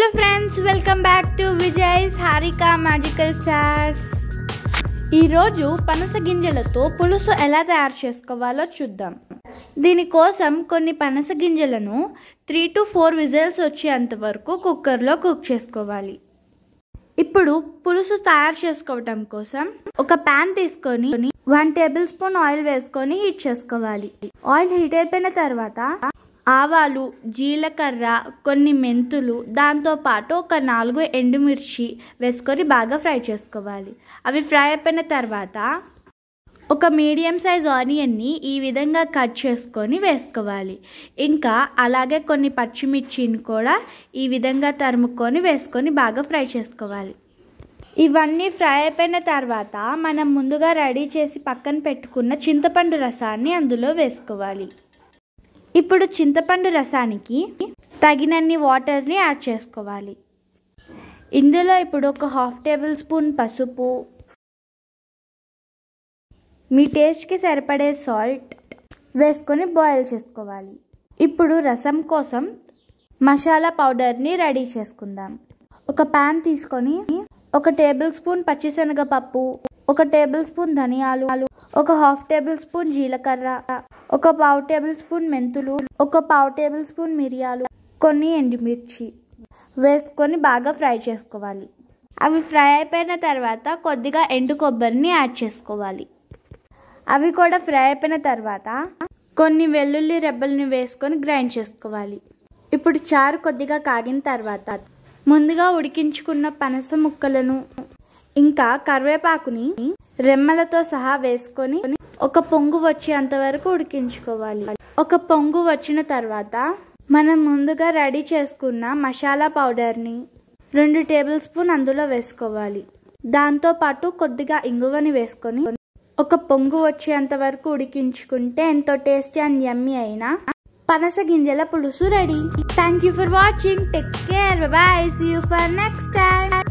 hello friends welcome back to Vijay's Harika magical stars ఈరోజు పనస గింజలతో పులుసు ఎలా తయారు చేసుకోవాలో చూద్దాం దీనికోసం కొన్ని పనస గింజలను త్రీ టు ఫోర్ విజిల్స్ వచ్చేంత వరకు కుక్కర్లో కుక్ చేసుకోవాలి ఇప్పుడు పులుసు తయారు చేసుకోవటం కోసం ఒక ప్యాన్ తీసుకొని వన్ టేబుల్ స్పూన్ ఆయిల్ వేసుకొని హీట్ చేసుకోవాలి ఆయిల్ హీట్ అయిపోయిన తర్వాత ఆవాలు జీలకర్ర కొన్ని మెంతులు దాంతోపాటు ఒక నాలుగు ఎండుమిర్చి వేసుకొని బాగా ఫ్రై చేసుకోవాలి అవి ఫ్రై అయిపోయిన తర్వాత ఒక మీడియం సైజ్ ఆనియన్ని ఈ విధంగా కట్ చేసుకొని వేసుకోవాలి ఇంకా అలాగే కొన్ని పచ్చిమిర్చిని కూడా ఈ విధంగా తరుముకొని వేసుకొని బాగా ఫ్రై చేసుకోవాలి ఇవన్నీ ఫ్రై అయిపోయిన తర్వాత మనం ముందుగా రెడీ చేసి పక్కన పెట్టుకున్న చింతపండు రసాన్ని అందులో వేసుకోవాలి ఇప్పుడు చింతపండు రసానికి తగినన్ని వాటర్ని యాడ్ చేసుకోవాలి ఇందులో ఇప్పుడు ఒక హాఫ్ టేబుల్ స్పూన్ పసుపు మీ టేస్ట్కి సరిపడే సాల్ట్ వేసుకొని బాయిల్ చేసుకోవాలి ఇప్పుడు రసం కోసం మసాలా పౌడర్ని రెడీ చేసుకుందాం ఒక ప్యాన్ తీసుకొని ఒక టేబుల్ స్పూన్ పచ్చిశనగపప్పు ఒక టేబుల్ స్పూన్ ధనియాలు ఒక హాఫ్ టేబుల్ స్పూన్ జీలకర్ర ఒక పావు టేబుల్ స్పూన్ మెంతులు ఒక పావు టేబుల్ స్పూన్ మిరియాలు కొన్ని ఎండుమిర్చి వేసుకొని బాగా ఫ్రై చేసుకోవాలి అవి ఫ్రై అయిపోయిన తర్వాత కొద్దిగా ఎండు కొబ్బరిని యాడ్ చేసుకోవాలి అవి కూడా ఫ్రై అయిపోయిన తర్వాత కొన్ని వెల్లుల్లి రెబ్బల్ని వేసుకొని గ్రైండ్ చేసుకోవాలి ఇప్పుడు చారు కొద్దిగా కాగిన తర్వాత ముందుగా ఉడికించుకున్న పనస ముక్కలను ఇంకా కరివేపాకుని రెమ్మలతో సహా వేసుకొని ఒక పొంగు వచ్చేంత వరకు ఉడికించుకోవాలి ఒక పొంగు వచ్చిన తర్వాత మనం ముందుగా రెడీ చేసుకున్న మసాలా పౌడర్ని రెండు టేబుల్ స్పూన్ అందులో వేసుకోవాలి దాంతోపాటు కొద్దిగా ఇంగువని వేసుకొని ఒక పొంగు వచ్చేంత వరకు ఉడికించుకుంటే ఎంతో టేస్టీ అండ్ యమ్మీ అయినా పనస గింజల పులుసు ready thank you for watching take care bye see you for next time